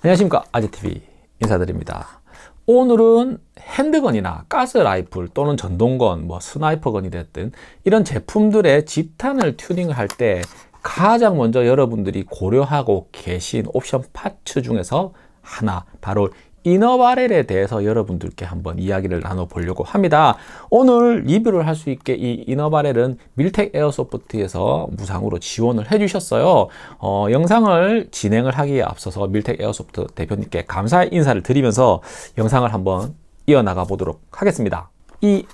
안녕하십니까 아재TV 인사드립니다 오늘은 핸드건이나 가스라이플 또는 전동건 뭐 스나이퍼건이 됐든 이런 제품들의 집탄을 튜닝할 때 가장 먼저 여러분들이 고려하고 계신 옵션 파츠 중에서 하나 바로 이너바렐에 대해서 여러분들께 한번 이야기를 나눠보려고 합니다. 오늘 리뷰를 할 수 있게 이 이너바렐은 밀텍 에어소프트에서 무상으로 지원을 해주셨어요. 어, 영상을 진행을 하기에 앞서서 밀텍 에어소프트 대표님께 감사의 인사를 드리면서 영상을 한번 이어나가 보도록 하겠습니다. 이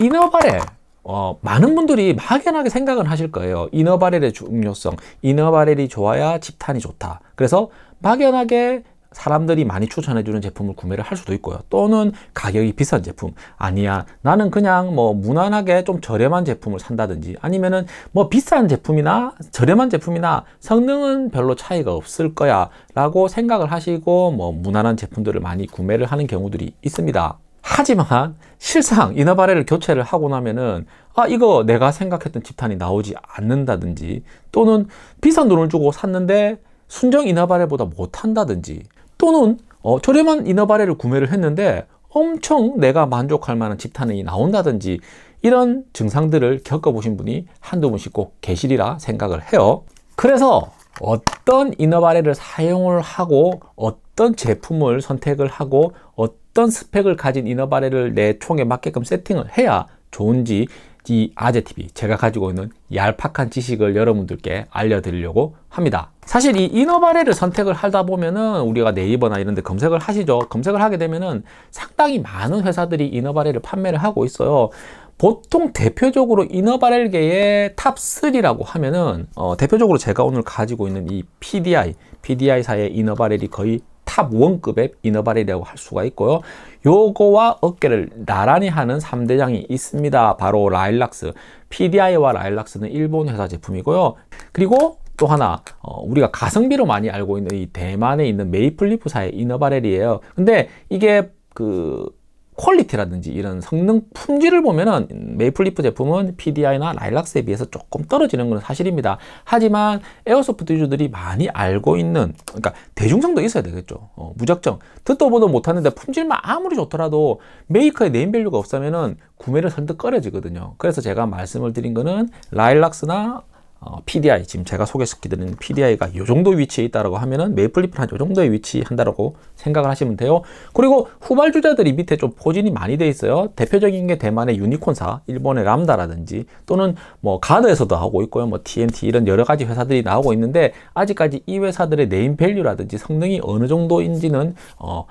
이너바렐 어, 많은 분들이 막연하게 생각은 하실 거예요. 이너바렐의 중요성, 이너바렐이 좋아야 집탄이 좋다. 그래서 막연하게 사람들이 많이 추천해주는 제품을 구매를 할 수도 있고요. 또는 가격이 비싼 제품. 아니야. 나는 그냥 뭐 무난하게 좀 저렴한 제품을 산다든지 아니면은 뭐 비싼 제품이나 저렴한 제품이나 성능은 별로 차이가 없을 거야. 라고 생각을 하시고 뭐 무난한 제품들을 많이 구매를 하는 경우들이 있습니다. 하지만 실상 이너바레를 교체를 하고 나면은 아 이거 내가 생각했던 집탄이 나오지 않는다든지 또는 비싼 돈을 주고 샀는데 순정 이너바레보다 못한다든지 또는 어, 저렴한 이너바레를 구매를 했는데 엄청 내가 만족할 만한 집탄이 나온다든지 이런 증상들을 겪어보신 분이 한두 분씩 꼭 계시리라 생각을 해요. 그래서 어떤 이너바레를 사용을 하고 어떤 제품을 선택을 하고 어떤 스펙을 가진 이너바레를 내 총에 맞게끔 세팅을 해야 좋은지 이 아재TV 제가 가지고 있는 얄팍한 지식을 여러분들께 알려드리려고 합니다. 사실 이 이너바레를 선택을 하다 보면은 우리가 네이버나 이런 데 검색을 하시죠. 검색을 하게 되면은 상당히 많은 회사들이 이너바레를 판매를 하고 있어요. 보통 대표적으로 이너바렐계의 탑3라고 하면은 어, 대표적으로 제가 오늘 가지고 있는 이 PDI, PDI사의 이너바렐이 거의 탑 원급의 이너바리라고 할 수가 있고요. 요거와 어깨를 나란히 하는 3대장이 있습니다. 바로 라일락스. PDI와 라일락스는 일본 회사 제품이고요. 그리고 또 하나 어, 우리가 가성비로 많이 알고 있는 이 대만에 있는 메이플리프사의 이너바렐이에요. 근데 이게 그 퀄리티라든지 이런 성능 품질을 보면은 메이플리프 제품은 PDI나 라일락스에 비해서 조금 떨어지는 건 사실입니다. 하지만 에어소프트 유저들이 많이 알고 있는 그러니까 대중성도 있어야 되겠죠. 어, 무작정 듣도 보도 못하는데 품질만 아무리 좋더라도 메이커의 네임밸류가 없으면은 구매를 선뜻 꺼려지거든요. 그래서 제가 말씀을 드린 거는 라일락스나 어, PDI 지금 제가 소개시켜드린 PDI가 이 정도 위치에 있다라고 하면은 메이플리프 한이 정도의 위치 한다라고 생각을 하시면 돼요. 그리고 후발주자들이 밑에 좀 포진이 많이 돼 있어요. 대표적인 게 대만의 유니콘사, 일본의 람다라든지 또는 뭐 가드에서도 하고 있고요. 뭐 TNT 이런 여러 가지 회사들이 나오고 있는데 아직까지 이 회사들의 네임 밸류라든지 성능이 어느 정도인지는 어,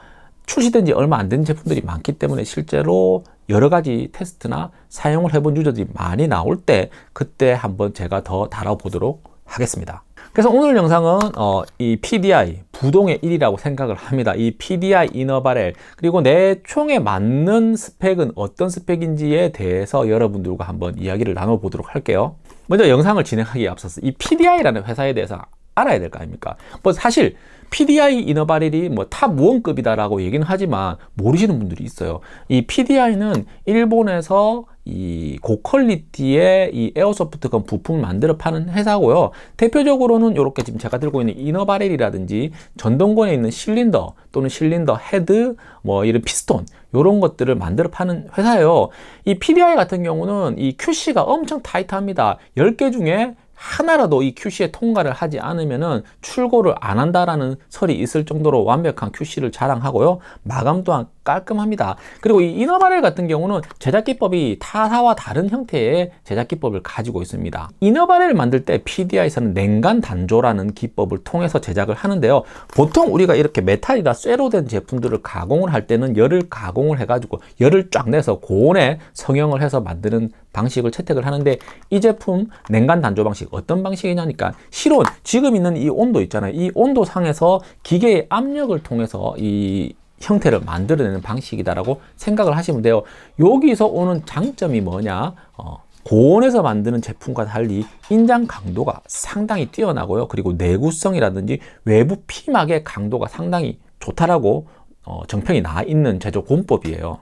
출시된 지 얼마 안 된 제품들이 많기 때문에 실제로 여러 가지 테스트나 사용을 해본 유저들이 많이 나올 때 그때 한번 제가 더 다뤄보도록 하겠습니다. 그래서 오늘 영상은 어, 이 PDI 부동의 1이라고 생각을 합니다. 이 PDI 이너바렐 그리고 내 총에 맞는 스펙은 어떤 스펙인지에 대해서 여러분들과 한번 이야기를 나눠보도록 할게요. 먼저 영상을 진행하기에 앞서서 이 PDI라는 회사에 대해서 알아야 될 거 아닙니까? 뭐 사실 PDI 이너바렐이 뭐 탑 무원급이다라고 얘기는 하지만 모르시는 분들이 있어요. 이 PDI는 일본에서 이 고퀄리티의 이 에어소프트건 부품을 만들어 파는 회사고요. 대표적으로는 이렇게 지금 제가 들고 있는 이너바렐이라든지 전동건에 있는 실린더 또는 실린더 헤드 뭐 이런 피스톤 이런 것들을 만들어 파는 회사예요. 이 PDI 같은 경우는 이 QC가 엄청 타이트합니다. 10개 중에 하나라도 이 QC에 통과를 하지 않으면 출고를 안 한다라는 설이 있을 정도로 완벽한 QC를 자랑하고요. 마감 또한 깔끔합니다. 그리고 이 이너바렐 같은 경우는 제작 기법이 타사와 다른 형태의 제작 기법을 가지고 있습니다. 이너바렐을 만들 때 PDI에서는 냉간 단조라는 기법을 통해서 제작을 하는데요. 보통 우리가 이렇게 메탈이나 쇠로 된 제품들을 가공을 할 때는 열을 가공을 해가지고 열을 쫙 내서 고온에 성형을 해서 만드는 방식을 채택을 하는데 이 제품 냉간 단조 방식 어떤 방식이냐니까 실온 지금 있는 이 온도 있잖아요 이 온도 상에서 기계의 압력을 통해서 이 형태를 만들어내는 방식이다라고 생각을 하시면 돼요. 여기서 오는 장점이 뭐냐? 어, 고온에서 만드는 제품과 달리 인장 강도가 상당히 뛰어나고요. 그리고 내구성이라든지 외부 피막의 강도가 상당히 좋다라고 어, 정평이 나 있는 제조 공법이에요.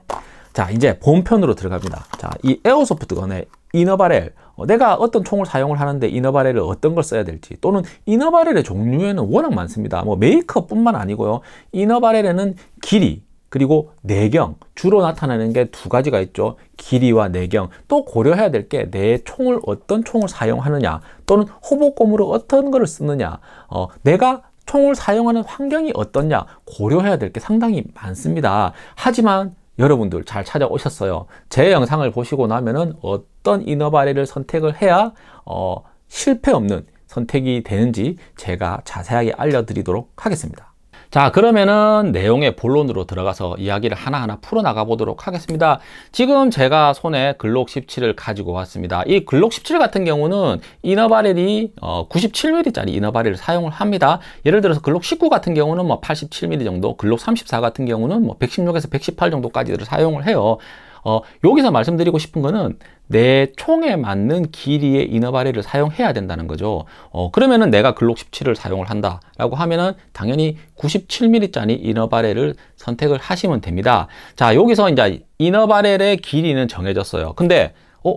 자, 이제 본편으로 들어갑니다. 자, 이 에어소프트 건의 이너바렐 어, 내가 어떤 총을 사용을 하는데 이너바렐을 어떤 걸 써야 될지 또는 이너바렐의 종류에는 워낙 많습니다. 뭐 메이크업뿐만 아니고요. 이너바렐에는 길이 그리고 내경 주로 나타나는 게 두 가지가 있죠. 길이와 내경 또 고려해야 될 게 내 총을 어떤 총을 사용하느냐 또는 호복검으로 어떤 것을 쓰느냐 어, 내가 총을 사용하는 환경이 어떻냐 고려해야 될 게 상당히 많습니다. 하지만 여러분들 잘 찾아오셨어요. 제 영상을 보시고 나면은 어떤 이너바리를 선택을 해야 어, 실패 없는 선택이 되는지 제가 자세하게 알려드리도록 하겠습니다. 자 그러면은 내용의 본론으로 들어가서 이야기를 하나하나 풀어나가 보도록 하겠습니다 지금 제가 손에 글록 17을 가지고 왔습니다 이 글록 17 같은 경우는 이너바렐이 어, 97mm 짜리 이너바렐을 사용을 합니다 예를 들어서 글록 19 같은 경우는 뭐 87mm 정도 글록 34 같은 경우는 뭐 116에서 118 정도까지를 사용을 해요 어, 여기서 말씀드리고 싶은 거는 내 총에 맞는 길이의 이너바리를 사용해야 된다는 거죠. 어, 그러면은 내가 글록 17을 사용을 한다라고 하면은 당연히 97mm 짜리 이너바렐을 선택을 하시면 됩니다. 자, 여기서 이제 이너바렐의 길이는 정해졌어요. 근데 어,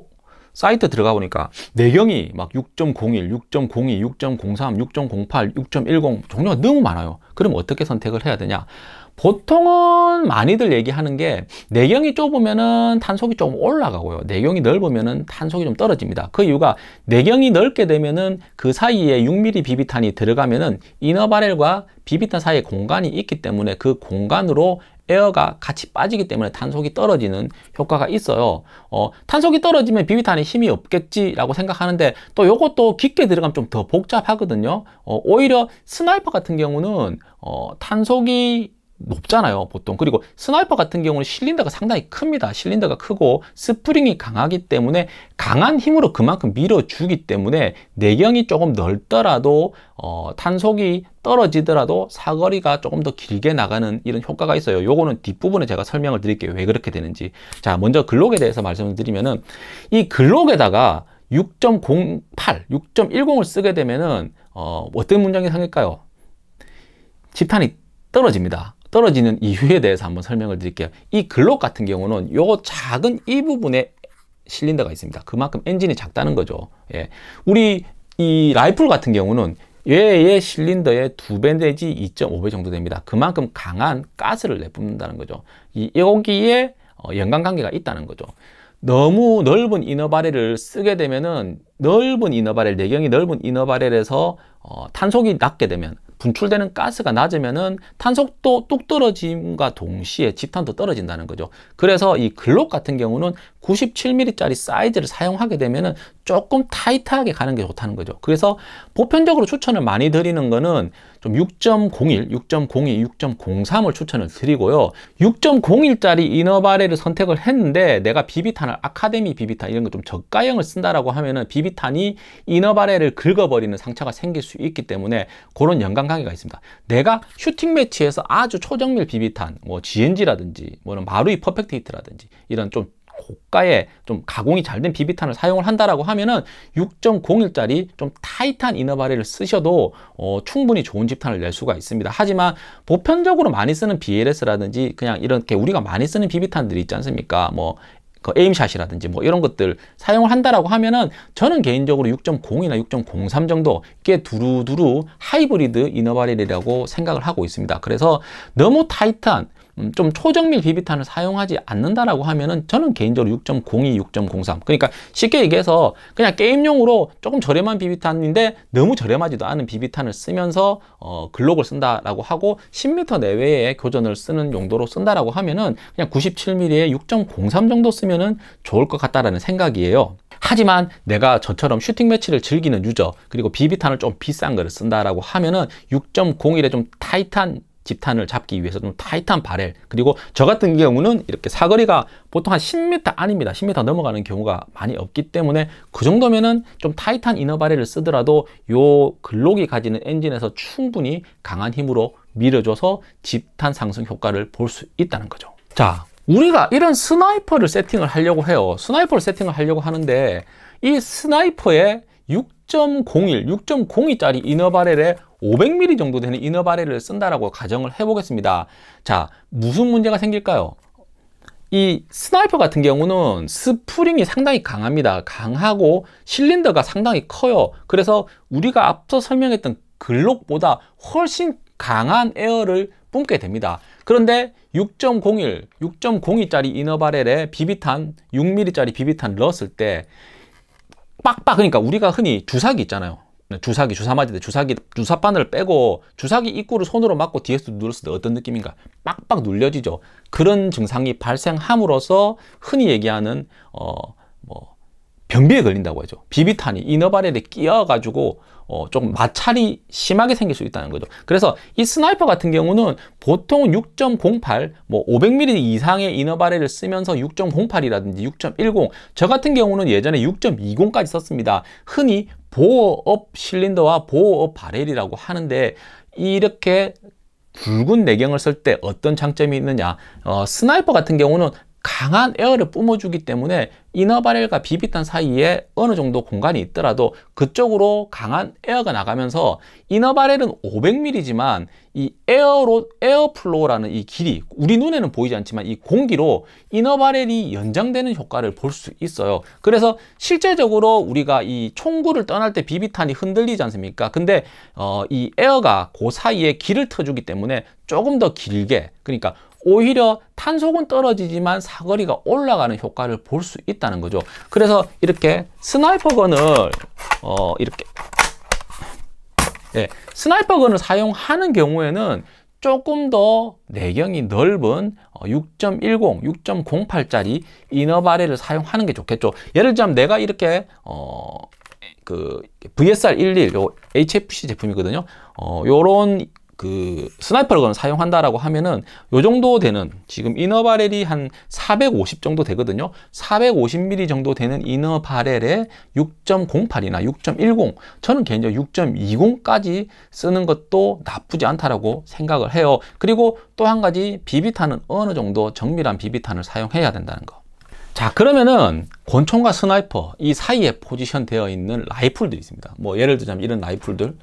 사이트 들어가 보니까 내경이 막 6.01, 6.02, 6.03, 6.08, 6.10 종류가 너무 많아요. 그럼 어떻게 선택을 해야 되냐? 보통은 많이들 얘기하는 게 내경이 좁으면은 탄속이 좀 올라가고요. 내경이 넓으면은 탄속이 좀 떨어집니다. 그 이유가 내경이 넓게 되면은 그 사이에 6mm 비비탄이 들어가면은 이너바렐과 비비탄 사이에 공간이 있기 때문에 그 공간으로 에어가 같이 빠지기 때문에 탄속이 떨어지는 효과가 있어요. 어, 탄속이 떨어지면 비비탄에 힘이 없겠지라고 생각하는데 또 이것도 깊게 들어가면 좀 더 복잡하거든요. 어, 오히려 스나이퍼 같은 경우는 어, 탄속이 높잖아요 보통 그리고 스나이퍼 같은 경우는 실린더가 상당히 큽니다 실린더가 크고 스프링이 강하기 때문에 강한 힘으로 그만큼 밀어주기 때문에 내경이 조금 넓더라도 어, 탄속이 떨어지더라도 사거리가 조금 더 길게 나가는 이런 효과가 있어요 요거는 뒷부분에 제가 설명을 드릴게요 왜 그렇게 되는지 자 먼저 글록에 대해서 말씀을 드리면은 이 글록에다가 6.08, 6.10을 쓰게 되면은 어, 어떤 문장이 생길까요? 집탄이 떨어집니다. 떨어지는 이유에 대해서 한번 설명을 드릴게요. 이 글록 같은 경우는 요 작은 이 부분에 실린더가 있습니다. 그만큼 엔진이 작다는 거죠. 예. 우리 이 라이플 같은 경우는 얘의 실린더의 두배 내지 2.5배 정도 됩니다. 그만큼 강한 가스를 내뿜는다는 거죠. 이, 여기에 어, 연관관계가 있다는 거죠. 너무 넓은 이너바리를 쓰게 되면은 넓은 이너바렐, 내경이 넓은 이너바렐에서 어, 탄속이 낮게 되면 분출되는 가스가 낮으면은 탄속도 뚝 떨어짐과 동시에 집탄도 떨어진다는 거죠. 그래서 이 글록 같은 경우는 97mm짜리 사이즈를 사용하게 되면은 조금 타이트하게 가는 게 좋다는 거죠. 그래서 보편적으로 추천을 많이 드리는 거는 좀 6.01, 6.02, 6.03을 추천을 드리고요. 6.01짜리 이너바렐을 선택을 했는데 내가 비비탄을 아카데미 비비탄 이런 거 좀 저가형을 쓴다라고 하면은 비비 지비탄이 이너바레를 긁어버리는 상처가 생길 수 있기 때문에 그런 연관관계가 있습니다. 내가 슈팅 매치에서 아주 초정밀 비비탄, 뭐 GNG라든지, 뭐는 마루이 퍼펙트 히트라든지 이런 좀 고가의 좀 가공이 잘 된 비비탄을 사용을 한다라고 하면은 6.01짜리 좀타이탄이너바레를 쓰셔도 어, 충분히 좋은 집탄을 낼 수가 있습니다. 하지만 보편적으로 많이 쓰는 BLS라든지 그냥 이렇게 우리가 많이 쓰는 비비탄들이 있지 않습니까? 뭐그 에임샷이라든지 뭐 이런 것들 사용을 한다라고 하면은 저는 개인적으로 6.0이나 6.03 정도 꽤 두루두루 하이브리드 이너바렐이라고 생각을 하고 있습니다. 그래서 너무 타이트한 음, 좀 초정밀 비비탄을 사용하지 않는다라고 하면은 저는 개인적으로 6.02, 6.03 그러니까 쉽게 얘기해서 그냥 게임용으로 조금 저렴한 비비탄인데 너무 저렴하지도 않은 비비탄을 쓰면서 어, 글록을 쓴다라고 하고 10m 내외의 교전을 쓰는 용도로 쓴다라고 하면은 그냥 97mm에 6.03 정도 쓰면은 좋을 것 같다라는 생각이에요. 하지만 내가 저처럼 슈팅 매치를 즐기는 유저 그리고 비비탄을 좀 비싼 거를 쓴다라고 하면은 6.01에 좀 타이트한 집탄을 잡기 위해서 좀 타이트한 바렐 그리고 저 같은 경우는 이렇게 사거리가 보통 한 10m 아닙니다 10m 넘어가는 경우가 많이 없기 때문에 그 정도면은 좀 타이트한 이너 바렐을 쓰더라도 요 글록이 가지는 엔진에서 충분히 강한 힘으로 밀어줘서 집탄 상승 효과를 볼 수 있다는 거죠 자 우리가 이런 스나이퍼를 세팅을 하려고 해요 스나이퍼를 세팅을 하려고 하는데 이 스나이퍼에 6.01, 6.02짜리 이너바렐에 500mm 정도 되는 이너 바레를 쓴다라고 가정을 해보겠습니다. 자, 무슨 문제가 생길까요? 이 스나이퍼 같은 경우는 스프링이 상당히 강합니다. 강하고 실린더가 상당히 커요. 그래서 우리가 앞서 설명했던 글록보다 훨씬 강한 에어를 뿜게 됩니다. 그런데 6.01, 6.02짜리 이너바렐에 비비탄, 6mm짜리 비비탄 넣었을 때 빡빡, 그러니까 우리가 흔히 주사기 있잖아요. 네, 주사기, 주사 맞이때 주사기, 주사 바늘을 빼고 주사기 입구를 손으로 맞고 DS 눌렀을 때 어떤 느낌인가? 빡빡 눌려지죠. 그런 증상이 발생함으로써 흔히 얘기하는 어, 뭐 변비에 걸린다고 하죠. 비비탄이 이너바렐에 끼어가지고 어, 조금 마찰이 심하게 생길 수 있다는 거죠. 그래서 이 스나이퍼 같은 경우는 보통 6.08, 뭐 500mm 이상의 이너바렐을 쓰면서 6.08이라든지 6.10, 저 같은 경우는 예전에 6.20까지 썼습니다. 흔히 보호업 실린더와 보호업 바렐이라고 하는데 이렇게 굵은 내경을 쓸 때 어떤 장점이 있느냐 어, 스나이퍼 같은 경우는 강한 에어를 뿜어주기 때문에 이너바렐과 비비탄 사이에 어느 정도 공간이 있더라도 그쪽으로 강한 에어가 나가면서 이너바렐은 500mm지만 이 에어로 에어플로우라는 이 길이 우리 눈에는 보이지 않지만 이 공기로 이너바렐이 연장되는 효과를 볼 수 있어요. 그래서 실제적으로 우리가 이 총구를 떠날 때 비비탄이 흔들리지 않습니까? 근데 어, 이 에어가 그 사이에 길을 터주기 때문에 조금 더 길게 그러니까 오히려 탄속은 떨어지지만 사거리가 올라가는 효과를 볼 수 있다는 거죠. 그래서 이렇게 스나이퍼건을 어 이렇게 예, 네, 스나이퍼건을 사용하는 경우에는 조금 더 내경이 넓은 6.10, 6.08짜리 이너바렐를 사용하는 게 좋겠죠. 예를 들면 내가 이렇게 어, 그 VSR11 요 HFC 제품이거든요. 어, 요런 그 스나이퍼를 그 사용한다라고 하면은 요 정도 되는 지금 이너 바렐이 한 450 정도 되거든요. 450mm 정도 되는 이너 바렐에 6.08이나 6.10 저는 개인적으로 6.20까지 쓰는 것도 나쁘지 않다라고 생각을 해요. 그리고 또 한 가지 비비탄은 어느 정도 정밀한 비비탄을 사용해야 된다는 거. 자 그러면은 권총과 스나이퍼 이 사이에 포지션 되어 있는 라이플들이 있습니다. 뭐 예를 들자면 이런 라이플들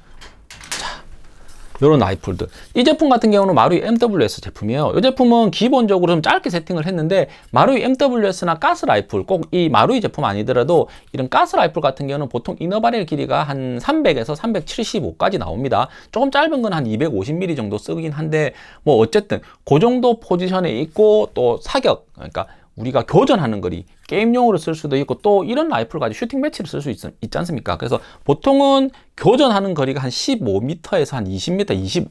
이런 아이폴드 이 제품 같은 경우는 마루이 MWS 제품이에요 이 제품은 기본적으로 좀 짧게 세팅을 했는데 마루이 MWS나 가스 라이플 꼭 이 마루이 제품 아니더라도 이런 가스 라이플 같은 경우는 보통 이너바렐 길이가 한 300에서 375까지 나옵니다 조금 짧은 건 한 250mm 정도 쓰긴 한데 뭐 어쨌든 그 정도 포지션에 있고 또 사격 그러니까 우리가 교전하는 거리 게임용으로 쓸 수도 있고 또 이런 라이플 가지고 슈팅 매치를 쓸 수 있지 않습니까? 그래서 보통은 교전하는 거리가 한 15m에서 한 20m,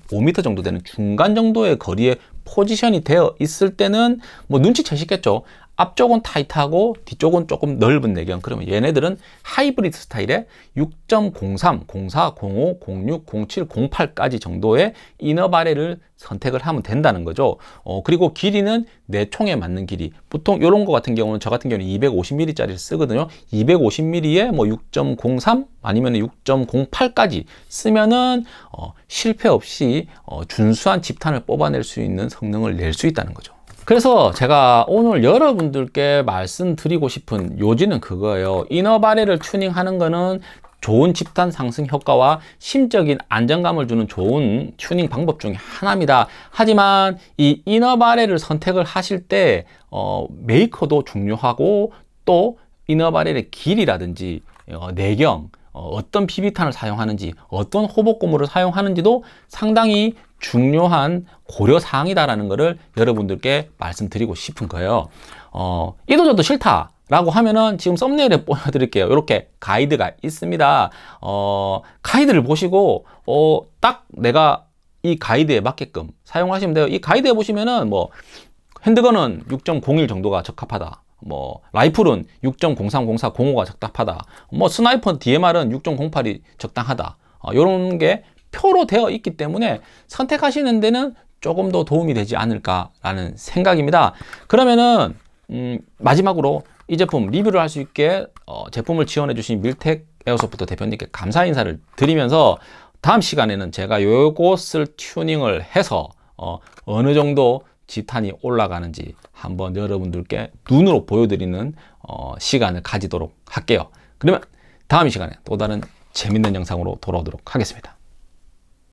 25m 정도 되는 중간 정도의 거리에 포지션이 되어 있을 때는 뭐 눈치채시겠죠. 앞쪽은 타이트하고 뒤쪽은 조금 넓은 내경 그러면 얘네들은 하이브리드 스타일의 6.03, 04, 05, 06, 07, 08까지 정도의 이너바레를 선택을 하면 된다는 거죠 어, 그리고 길이는 내 네 총에 맞는 길이 보통 이런 거 같은 경우는 저 같은 경우는 250mm 짜리를 쓰거든요 250mm에 뭐 6.03 아니면 6.08까지 쓰면은 어, 실패 없이 어, 준수한 집탄을 뽑아낼 수 있는 성능을 낼 수 있다는 거죠 그래서 제가 오늘 여러분들께 말씀드리고 싶은 요지는 그거예요. 이너바레를 튜닝하는 거는 좋은 집단 상승 효과와 심적인 안정감을 주는 좋은 튜닝 방법 중에 하나입니다. 하지만 이 이너바레를 선택을 하실 때 어, 메이커도 중요하고 또 이너바레의 길이라든지 어, 내경 어, 어떤 PB탄을 사용하는지 어떤 호복 고무를 사용하는지도 상당히 중요한 고려 사항이다라는 것을 여러분들께 말씀드리고 싶은 거예요. 어, 이도 저도 싫다. 라고 하면은 지금 썸네일에 보여드릴게요. 이렇게 가이드가 있습니다. 어, 가이드를 보시고, 어, 딱 내가 이 가이드에 맞게끔 사용하시면 돼요. 이 가이드에 보시면은 뭐, 핸드건은 6.01 정도가 적합하다. 뭐 라이플은 6.030405가 뭐, 적당하다. 뭐 스나이퍼 DMR은 6.08이 적당하다. 이런 게 표로 되어 있기 때문에 선택하시는 데는 조금 더 도움이 되지 않을까라는 생각입니다. 그러면은 음, 마지막으로 이 제품 리뷰를 할 수 있게 어, 제품을 지원해 주신 밀텍 에어소프트 대표님께 감사 인사를 드리면서 다음 시간에는 제가 요것을 튜닝을 해서 어, 어느 정도 지탄이 올라가는지 한번 여러분들께 눈으로 보여드리는 어, 시간을 가지도록 할게요. 그러면 다음 시간에 또 다른 재밌는 영상으로 돌아오도록 하겠습니다.